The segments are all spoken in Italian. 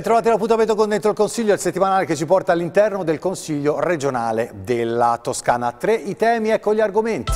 Bentrovati all'appuntamento con Dentro il Consiglio, il settimanale che ci porta all'interno del Consiglio regionale della Toscana. Tre i temi, ecco gli argomenti.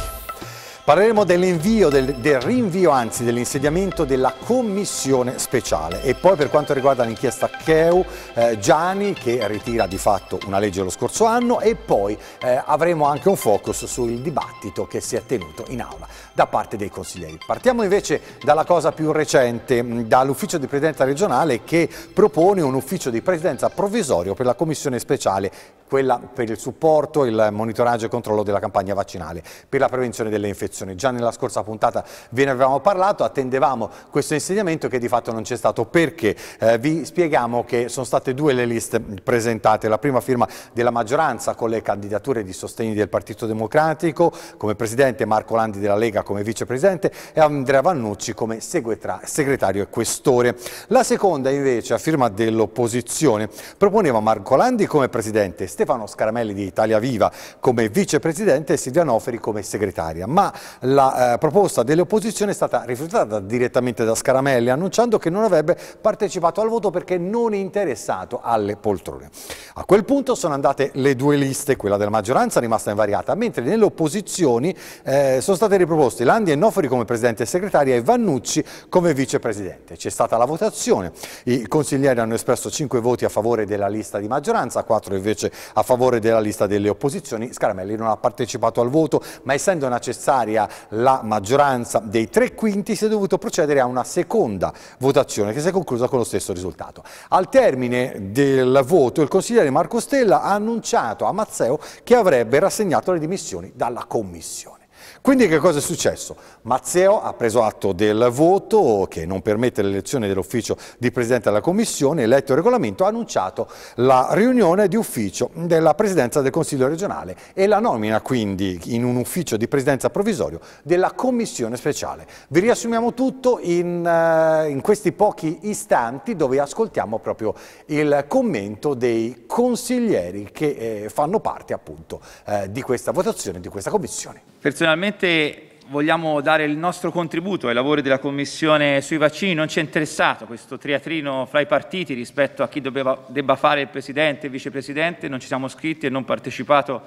Parleremo dell'invio, del, del, rinvio anzi dell'insediamento della commissione speciale e poi per quanto riguarda l'inchiesta Cheu, eh, Gianni che ritira di fatto una legge lo scorso anno e poi eh, avremo anche un focus sul dibattito che si è tenuto in aula da parte dei consiglieri. Partiamo invece dalla cosa più recente, mm, dall'ufficio di presidenza regionale che propone un ufficio di presidenza provvisorio per la commissione speciale quella per il supporto, il monitoraggio e controllo della campagna vaccinale, per la prevenzione delle infezioni direzione. Già nella scorsa puntata ve ne avevamo parlato, attendevamo questo insediamento che di fatto non c'è stato perché eh, vi spieghiamo che sono state due le liste presentate, la prima firma della maggioranza con le candidature di sostegno del Partito Democratico come presidente, Marco Landi della Lega come vicepresidente e Andrea Vannucci come segretario e questore. La seconda invece a firma dell'opposizione proponeva Marco Landi come presidente, Stefano Scaramelli di Italia Viva come vicepresidente e Silvia Noferi come segretaria, ma la eh, proposta delle opposizioni è stata rifiutata direttamente da Scaramelli, annunciando che non avrebbe partecipato al voto perché non è interessato alle poltrone. A quel punto sono andate le due liste, quella della maggioranza rimasta invariata, mentre nelle opposizioni eh, sono state riproposte Landi e Nofori come presidente e segretaria e Vannucci come vicepresidente. C'è stata la votazione, i consiglieri hanno espresso 5 voti a favore della lista di maggioranza, 4 invece a favore della lista delle opposizioni. Scaramelli non ha partecipato al voto, ma essendo necessaria contraria la maggioranza dei tre quinti si è dovuto procedere a una seconda votazione che si è conclusa con lo stesso risultato. Al termine del voto il consigliere Marco Stella ha annunciato a Mazzeo che avrebbe rassegnato le dimissioni dalla Commissione. Quindi che cosa è successo? Mazzeo ha preso atto del voto che non permette l'elezione dell'ufficio di Presidente della Commissione e letto il regolamento ha annunciato la riunione di ufficio della Presidenza del Consiglio regionale e la nomina quindi in un ufficio di Presidenza provvisorio della Commissione speciale. Vi riassumiamo tutto in, eh, in questi pochi istanti dove ascoltiamo proprio il commento dei consiglieri che eh, fanno parte appunto eh, di questa votazione, di questa Commissione. Personalmente vogliamo dare il nostro contributo ai lavori della Commissione sui vaccini, non ci è interessato questo triatrino fra i partiti rispetto a chi doveva, debba fare il Presidente e il Vicepresidente, non ci siamo scritti e non partecipato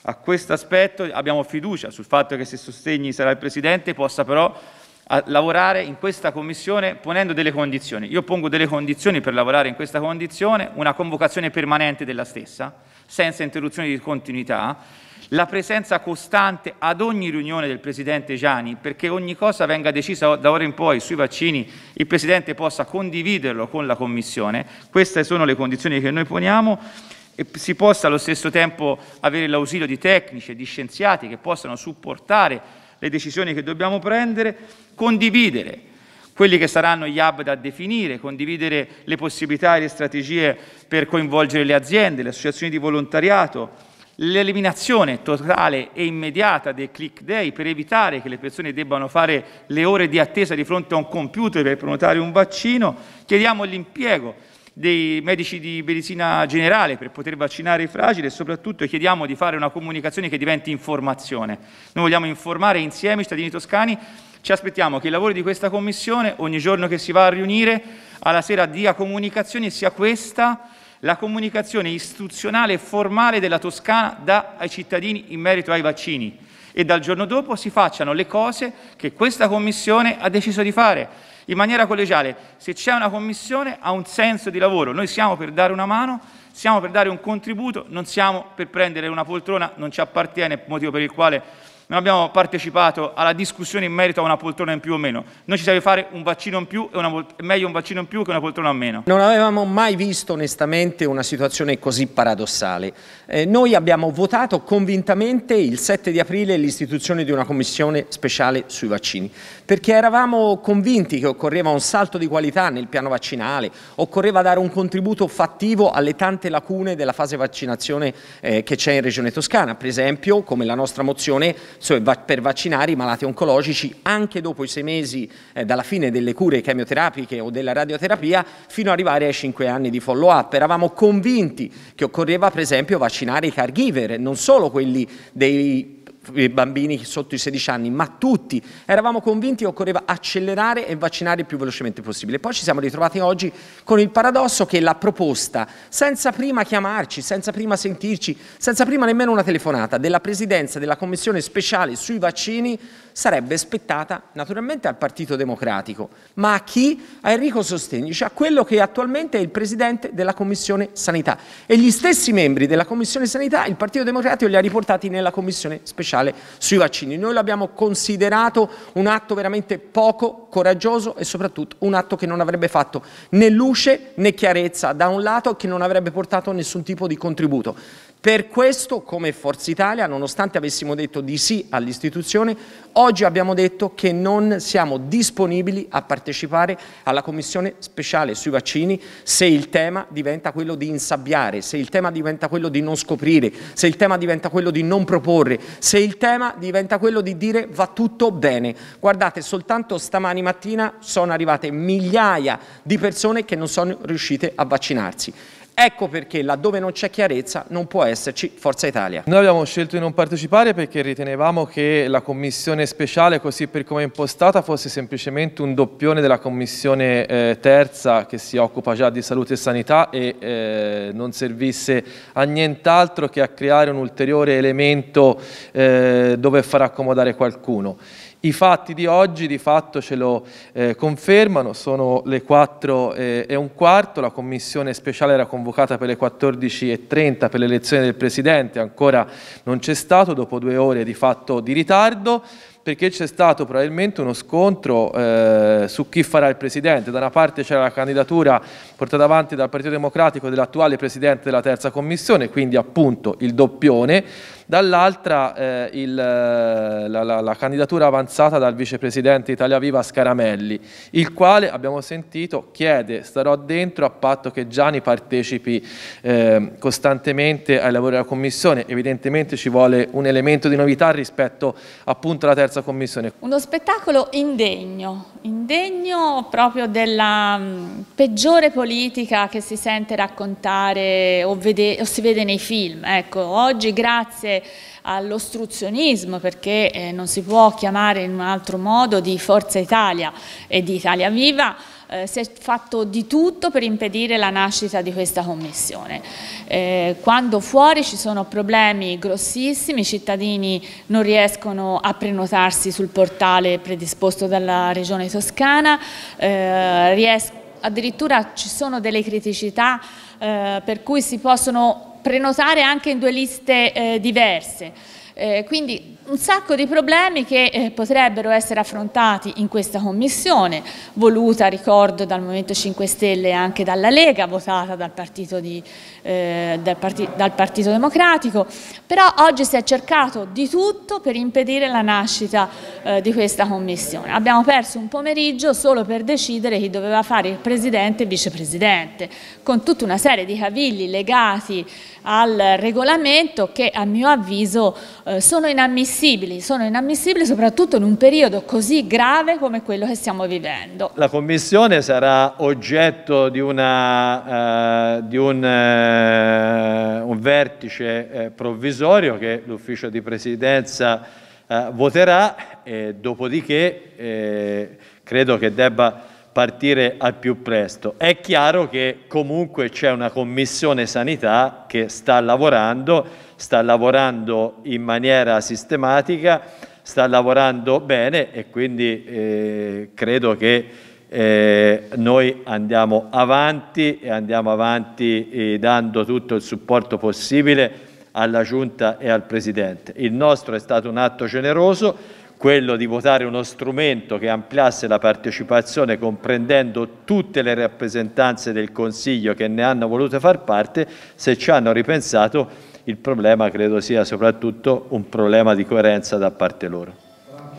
a questo aspetto, abbiamo fiducia sul fatto che se Sostegni sarà il Presidente possa però lavorare in questa Commissione ponendo delle condizioni. Io pongo delle condizioni per lavorare in questa condizione, una convocazione permanente della stessa, senza interruzioni di continuità, la presenza costante ad ogni riunione del Presidente Gianni, perché ogni cosa venga decisa da ora in poi sui vaccini, il Presidente possa condividerlo con la Commissione, queste sono le condizioni che noi poniamo, e si possa allo stesso tempo avere l'ausilio di tecnici e di scienziati che possano supportare le decisioni che dobbiamo prendere, condividere quelli che saranno gli hub da definire, condividere le possibilità e le strategie per coinvolgere le aziende, le associazioni di volontariato, l'eliminazione totale e immediata dei click day per evitare che le persone debbano fare le ore di attesa di fronte a un computer per prenotare un vaccino, chiediamo l'impiego dei medici di medicina generale per poter vaccinare i fragili e soprattutto chiediamo di fare una comunicazione che diventi informazione. Noi vogliamo informare insieme i cittadini toscani ci aspettiamo che i lavori di questa Commissione, ogni giorno che si va a riunire, alla sera dia comunicazioni e sia questa la comunicazione istituzionale e formale della Toscana dà ai cittadini in merito ai vaccini e dal giorno dopo si facciano le cose che questa Commissione ha deciso di fare in maniera collegiale. Se c'è una Commissione ha un senso di lavoro, noi siamo per dare una mano, siamo per dare un contributo, non siamo per prendere una poltrona, non ci appartiene, motivo per il quale non abbiamo partecipato alla discussione in merito a una poltrona in più o meno. Noi ci serve fare un vaccino in più e una, meglio un vaccino in più che una poltrona in meno. Non avevamo mai visto onestamente una situazione così paradossale. Eh, noi abbiamo votato convintamente il 7 di aprile l'istituzione di una commissione speciale sui vaccini, perché eravamo convinti che occorreva un salto di qualità nel piano vaccinale, occorreva dare un contributo fattivo alle tante lacune della fase vaccinazione eh, che c'è in Regione Toscana, per esempio come la nostra mozione cioè per vaccinare i malati oncologici anche dopo i sei mesi eh, dalla fine delle cure chemioterapiche o della radioterapia fino ad arrivare ai cinque anni di follow-up. Eravamo convinti che occorreva per esempio vaccinare i caregiver, non solo quelli dei i bambini sotto i 16 anni, ma tutti. Eravamo convinti che occorreva accelerare e vaccinare il più velocemente possibile. Poi ci siamo ritrovati oggi con il paradosso che la proposta, senza prima chiamarci, senza prima sentirci, senza prima nemmeno una telefonata, della Presidenza della Commissione speciale sui vaccini sarebbe spettata naturalmente al Partito Democratico, ma a chi? A Enrico Sostegni, cioè a quello che attualmente è il Presidente della Commissione Sanità. E gli stessi membri della Commissione Sanità il Partito Democratico li ha riportati nella Commissione Speciale sui vaccini. Noi l'abbiamo considerato un atto veramente poco coraggioso e soprattutto un atto che non avrebbe fatto né luce né chiarezza da un lato che non avrebbe portato nessun tipo di contributo. Per questo, come Forza Italia, nonostante avessimo detto di sì all'istituzione, oggi abbiamo detto che non siamo disponibili a partecipare alla Commissione speciale sui vaccini se il tema diventa quello di insabbiare, se il tema diventa quello di non scoprire, se il tema diventa quello di non proporre, se il tema diventa quello di dire va tutto bene. Guardate, soltanto stamani mattina sono arrivate migliaia di persone che non sono riuscite a vaccinarsi. Ecco perché laddove non c'è chiarezza non può esserci Forza Italia. Noi abbiamo scelto di non partecipare perché ritenevamo che la commissione speciale così per come è impostata fosse semplicemente un doppione della commissione eh, terza che si occupa già di salute e sanità e eh, non servisse a nient'altro che a creare un ulteriore elemento eh, dove far accomodare qualcuno. I fatti di oggi di fatto ce lo eh, confermano, sono le 4 eh, e un quarto, la commissione speciale era convocata per le 14.30 per l'elezione del Presidente, ancora non c'è stato dopo due ore di fatto di ritardo perché c'è stato probabilmente uno scontro eh, su chi farà il presidente. Da una parte c'era la candidatura portata avanti dal Partito Democratico dell'attuale Presidente della Terza Commissione, quindi appunto il doppione, dall'altra eh, il, eh, la, la, la, candidatura avanzata dal Vicepresidente Italia Viva Scaramelli, il quale abbiamo sentito chiede starò dentro a patto che Gianni partecipi eh, costantemente ai lavori della Commissione, evidentemente ci vuole un elemento di novità rispetto appunto alla Terza Commissione. Uno spettacolo indegno, indegno proprio della mm, peggiore politica politica che si sente raccontare o, vede, o si vede nei film. Ecco, oggi grazie all'ostruzionismo, perché eh, non si può chiamare in un altro modo, di Forza Italia e di Italia Viva, eh, si è fatto di tutto per impedire la nascita di questa commissione. Eh, quando fuori ci sono problemi grossissimi, i cittadini non riescono a prenotarsi sul portale predisposto dalla Regione Toscana, eh, riescono addirittura ci sono delle criticità eh, per cui si possono prenotare anche in due liste eh, diverse. Eh, quindi un sacco di problemi che eh, potrebbero essere affrontati in questa commissione, voluta, ricordo, dal Movimento 5 Stelle e anche dalla Lega, votata dal Partito, di, eh, dal, Parti, dal Partito, Democratico, però oggi si è cercato di tutto per impedire la nascita eh, di questa commissione. Abbiamo perso un pomeriggio solo per decidere chi doveva fare il Presidente e il Vicepresidente, con tutta una serie di cavilli legati al regolamento che a mio avviso eh, sono inammissibili, sono inammissibili soprattutto in un periodo così grave come quello che stiamo vivendo. La Commissione sarà oggetto di, una, eh, di un, eh, un, vertice eh, provvisorio che l'Ufficio di Presidenza eh, voterà, dopodiché eh, credo che debba partire al più presto. È chiaro che comunque c'è una commissione sanità che sta lavorando, sta lavorando in maniera sistematica, sta lavorando bene e quindi eh, credo che eh, noi andiamo avanti e andiamo avanti eh, dando tutto il supporto possibile alla Giunta e al Presidente. Il nostro è stato un atto generoso, quello di votare uno strumento che ampliasse la partecipazione comprendendo tutte le rappresentanze del Consiglio che ne hanno voluto far parte, se ci hanno ripensato il problema credo sia soprattutto un problema di coerenza da parte loro.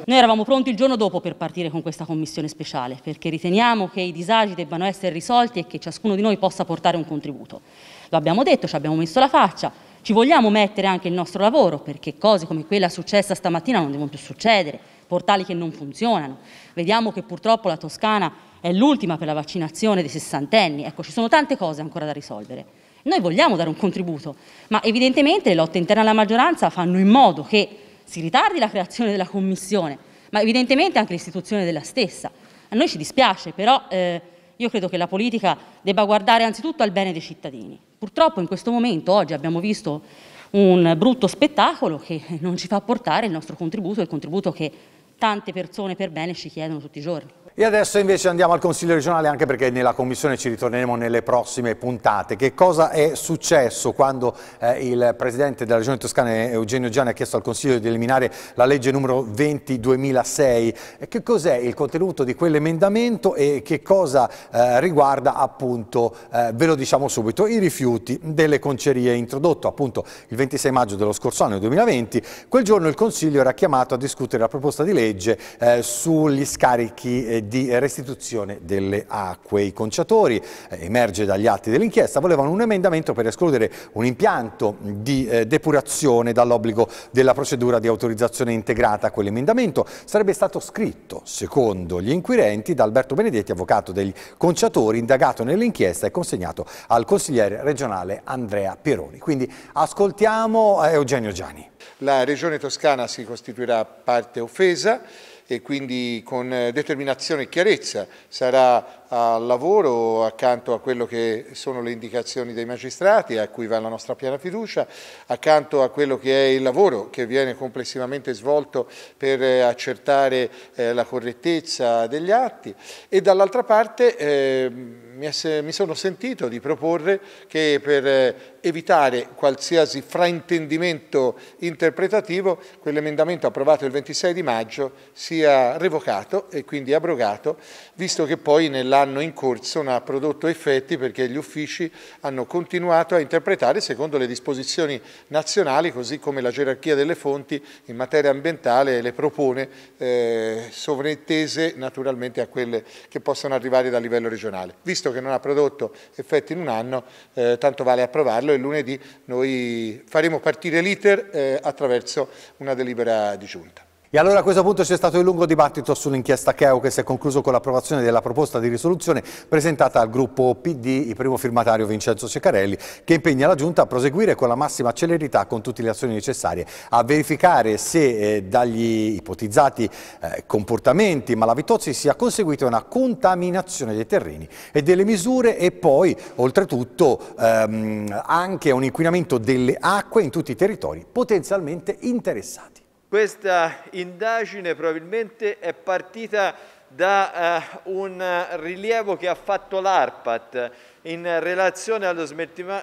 Noi eravamo pronti il giorno dopo per partire con questa commissione speciale perché riteniamo che i disagi debbano essere risolti e che ciascuno di noi possa portare un contributo. Lo abbiamo detto, ci abbiamo messo la faccia, ci vogliamo mettere anche il nostro lavoro perché cose come quella successa stamattina non devono più succedere, portali che non funzionano. Vediamo che purtroppo la Toscana è l'ultima per la vaccinazione dei sessantenni. Ecco, ci sono tante cose ancora da risolvere. Noi vogliamo dare un contributo, ma evidentemente le lotte interne alla maggioranza fanno in modo che si ritardi la creazione della commissione, ma evidentemente anche l'istituzione della stessa. A noi ci dispiace, però eh, io credo che la politica debba guardare anzitutto al bene dei cittadini. Purtroppo in questo momento, oggi abbiamo visto un brutto spettacolo che non ci fa portare il nostro contributo, il contributo che tante persone per bene ci chiedono tutti i giorni. E adesso invece andiamo al Consiglio regionale anche perché nella Commissione ci ritorneremo nelle prossime puntate. Che cosa è successo quando eh, il Presidente della Regione Toscana Eugenio Gianni ha chiesto al Consiglio di eliminare la legge numero 20-2006? Che cos'è il contenuto di quell'emendamento e che cosa eh, riguarda appunto, eh, ve lo diciamo subito, i rifiuti delle concerie introdotto appunto il 26 maggio dello scorso anno 2020. Quel giorno il Consiglio era chiamato a discutere la proposta di legge eh, sugli scarichi eh, di restituzione delle acque. I conciatori, eh, emerge dagli atti dell'inchiesta, volevano un emendamento per escludere un impianto di eh, depurazione dall'obbligo della procedura di autorizzazione integrata. Quell'emendamento sarebbe stato scritto, secondo gli inquirenti, da Alberto Benedetti, avvocato degli conciatori, indagato nell'inchiesta e consegnato al consigliere regionale Andrea Peroni. Quindi ascoltiamo eh, Eugenio Gianni. La Regione Toscana si costituirà parte offesa e quindi con eh, determinazione e chiarezza sarà al lavoro accanto a quello che sono le indicazioni dei magistrati a cui va la nostra piena fiducia, accanto a quello che è il lavoro che viene complessivamente svolto per eh, accertare eh, la correttezza degli atti e dall'altra parte ehm, mi sono sentito di proporre che per eh, evitare qualsiasi fraintendimento interpretativo quell'emendamento approvato il 26 di maggio sia revocato e quindi abrogato, visto che poi nell'anno in corso non ha prodotto effetti perché gli uffici hanno continuato a interpretare secondo le disposizioni nazionali, così come la gerarchia delle fonti in materia ambientale le propone eh, sovraintese naturalmente a quelle che possono arrivare dal livello regionale. Visto visto che non ha prodotto effetti in un anno, eh, tanto vale approvarlo e lunedì noi faremo partire l'iter eh, attraverso una delibera di giunta. E allora a questo punto c'è stato il lungo dibattito sull'inchiesta Cheo che si è concluso con l'approvazione della proposta di risoluzione presentata al gruppo PD, il primo firmatario Vincenzo Ceccarelli, che impegna la Giunta a proseguire con la massima celerità con tutte le azioni necessarie, a verificare se eh, dagli ipotizzati eh, comportamenti malavitosi sia conseguita una contaminazione dei terreni e delle misure e poi oltretutto ehm, anche un inquinamento delle acque in tutti i territori potenzialmente interessati. Questa indagine probabilmente è partita da uh, un rilievo che ha fatto l'ARPAT in relazione allo,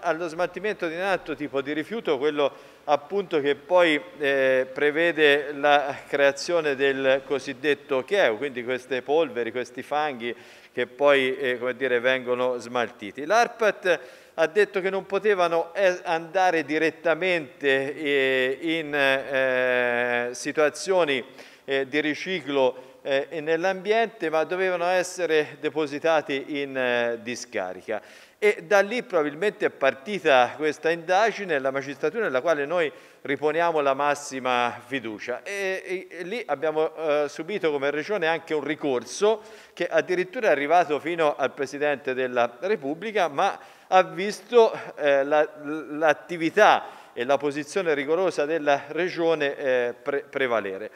allo, smaltimento di un altro tipo di rifiuto, quello appunto che poi eh, prevede la creazione del cosiddetto cheo, quindi queste polveri, questi fanghi che poi eh, dire, vengono smaltiti. L'ARPAT ha detto che non potevano andare direttamente eh, in eh, situazioni eh, di riciclo nell'ambiente, ma dovevano essere depositati in discarica. E da lì probabilmente è partita questa indagine, la magistratura nella quale noi riponiamo la massima fiducia. E, e, e lì abbiamo eh, subito come Regione anche un ricorso che addirittura è arrivato fino al Presidente della Repubblica, ma ha visto eh, l'attività e la posizione rigorosa della Regione eh, pre prevalere.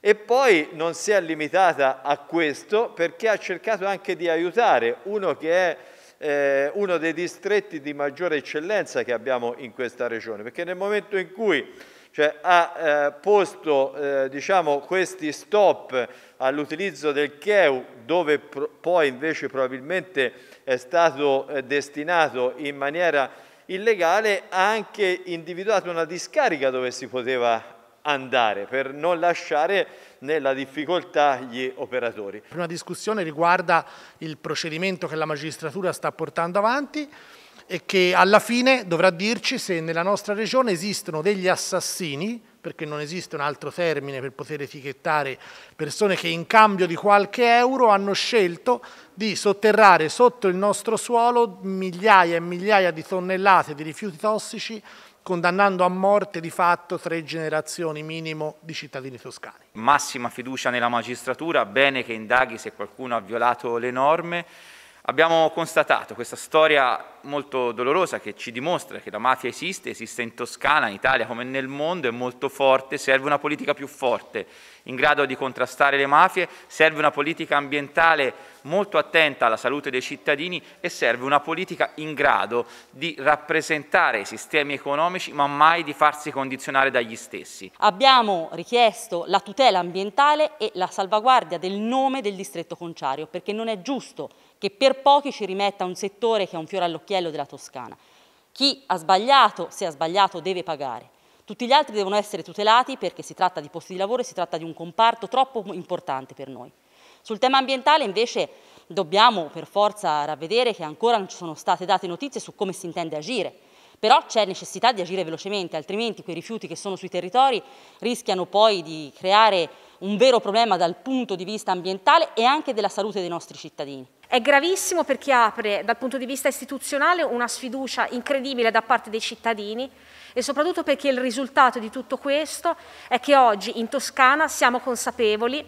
E poi non si è limitata a questo perché ha cercato anche di aiutare uno che è eh, uno dei distretti di maggiore eccellenza che abbiamo in questa regione, perché nel momento in cui cioè ha eh, posto eh, diciamo, questi stop all'utilizzo del CHEU dove poi invece probabilmente è stato eh, destinato in maniera illegale, ha anche individuato una discarica dove si poteva andare per non lasciare nella difficoltà gli operatori. La prima discussione riguarda il procedimento che la magistratura sta portando avanti e che alla fine dovrà dirci se nella nostra regione esistono degli assassini, perché non esiste un altro termine per poter etichettare persone che in cambio di qualche euro hanno scelto di sotterrare sotto il nostro suolo migliaia e migliaia di tonnellate di rifiuti tossici condannando a morte di fatto tre generazioni minimo di cittadini toscani. Massima fiducia nella magistratura, bene che indaghi se qualcuno ha violato le norme, Abbiamo constatato questa storia molto dolorosa che ci dimostra che la mafia esiste, esiste in Toscana, in Italia come nel mondo, è molto forte, serve una politica più forte in grado di contrastare le mafie, serve una politica ambientale molto attenta alla salute dei cittadini e serve una politica in grado di rappresentare i sistemi economici ma mai di farsi condizionare dagli stessi. Abbiamo richiesto la tutela ambientale e la salvaguardia del nome del distretto conciario perché non è giusto che per pochi ci rimetta un settore che è un fiore all'occhiello della Toscana. Chi ha sbagliato, se ha sbagliato, deve pagare. Tutti gli altri devono essere tutelati perché si tratta di posti di lavoro e si tratta di un comparto troppo importante per noi. Sul tema ambientale invece dobbiamo per forza ravvedere che ancora non ci sono state date notizie su come si intende agire. Però c'è necessità di agire velocemente, altrimenti quei rifiuti che sono sui territori rischiano poi di creare un vero problema dal punto di vista ambientale e anche della salute dei nostri cittadini. È gravissimo perché apre dal punto di vista istituzionale una sfiducia incredibile da parte dei cittadini e soprattutto perché il risultato di tutto questo è che oggi in Toscana siamo consapevoli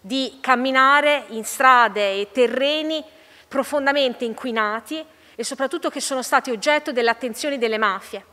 di camminare in strade e terreni profondamente inquinati e soprattutto che sono stati oggetto dell'attenzione delle mafie.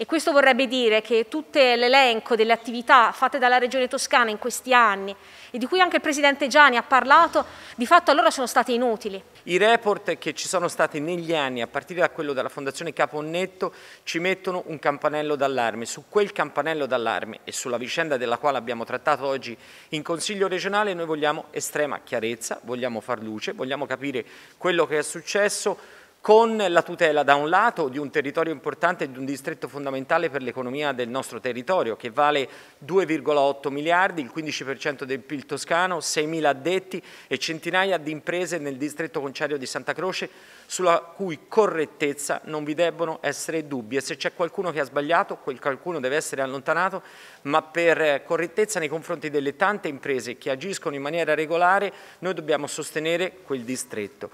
E questo vorrebbe dire che tutto l'elenco delle attività fatte dalla Regione Toscana in questi anni e di cui anche il Presidente Gianni ha parlato, di fatto allora sono state inutili. I report che ci sono stati negli anni, a partire da quello della Fondazione Caponnetto, ci mettono un campanello d'allarme. Su quel campanello d'allarme e sulla vicenda della quale abbiamo trattato oggi in Consiglio regionale, noi vogliamo estrema chiarezza, vogliamo far luce, vogliamo capire quello che è successo, con la tutela da un lato di un territorio importante e di un distretto fondamentale per l'economia del nostro territorio che vale 2,8 miliardi, il 15% del PIL toscano, 6.000 addetti e centinaia di imprese nel distretto conciario di Santa Croce sulla cui correttezza non vi debbono essere dubbi e se c'è qualcuno che ha sbagliato quel qualcuno deve essere allontanato ma per correttezza nei confronti delle tante imprese che agiscono in maniera regolare noi dobbiamo sostenere quel distretto.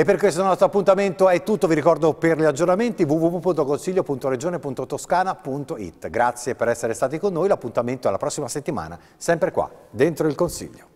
E per questo nostro appuntamento è tutto, vi ricordo per gli aggiornamenti www.consiglio.regione.toscana.it. Grazie per essere stati con noi, l'appuntamento è alla prossima settimana, sempre qua, dentro il Consiglio.